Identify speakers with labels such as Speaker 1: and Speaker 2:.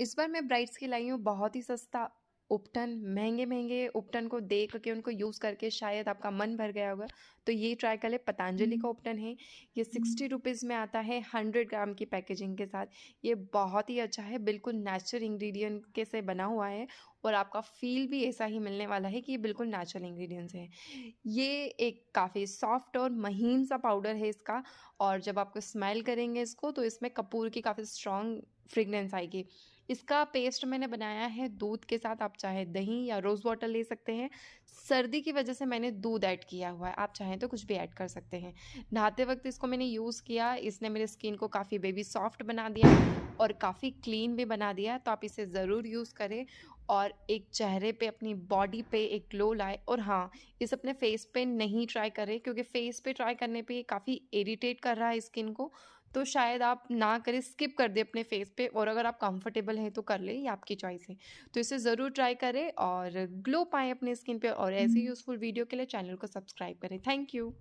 Speaker 1: इस बार मैं ब्राइड्स की लाई हूँ बहुत ही सस्ता उपटन महंगे महंगे उपटन को देख के उनको यूज़ करके शायद आपका मन भर गया होगा तो ये ट्राई कर ले पतंजलि हम्म। का उपटन है ये हम्म। सिक्सटी रुपीज़ में आता है हंड्रेड ग्राम की पैकेजिंग के साथ ये बहुत ही अच्छा है बिल्कुल नेचुरल इंग्रेडिएंट के से बना हुआ है और आपका फील भी ऐसा ही मिलने वाला है कि ये बिल्कुल नेचुरल इंग्रेडिएंट्स हैं ये एक काफ़ी सॉफ्ट और महीन सा पाउडर है इसका और जब आपको स्मेल करेंगे इसको तो इसमें कपूर की काफ़ी स्ट्रॉन्ग फ्रेगनेंस आएगी इसका पेस्ट मैंने बनाया है दूध के साथ आप चाहे दही या रोज़ वाटर ले सकते हैं सर्दी की वजह से मैंने दूध ऐड किया हुआ है आप चाहें तो कुछ भी ऐड कर सकते हैं नहाते वक्त इसको मैंने यूज़ किया इसने मेरे स्किन को काफ़ी बेबी सॉफ्ट बना दिया और काफ़ी क्लीन भी बना दिया तो आप इसे ज़रूर यूज़ करें और एक चेहरे पे अपनी बॉडी पे एक ग्लो लाए और हाँ इस अपने फेस पे नहीं ट्राई करें क्योंकि फेस पे ट्राई करने पे काफ़ी इरिटेट कर रहा है स्किन को तो शायद आप ना करें स्किप कर दें अपने फेस पे और अगर आप कंफर्टेबल हैं तो कर लें ये आपकी चॉइस है तो इसे ज़रूर ट्राई करें और ग्लो पाएँ अपने स्किन पे और ऐसे हम्म। यूज़फुल वीडियो के लिए चैनल को सब्सक्राइब करें थैंक यू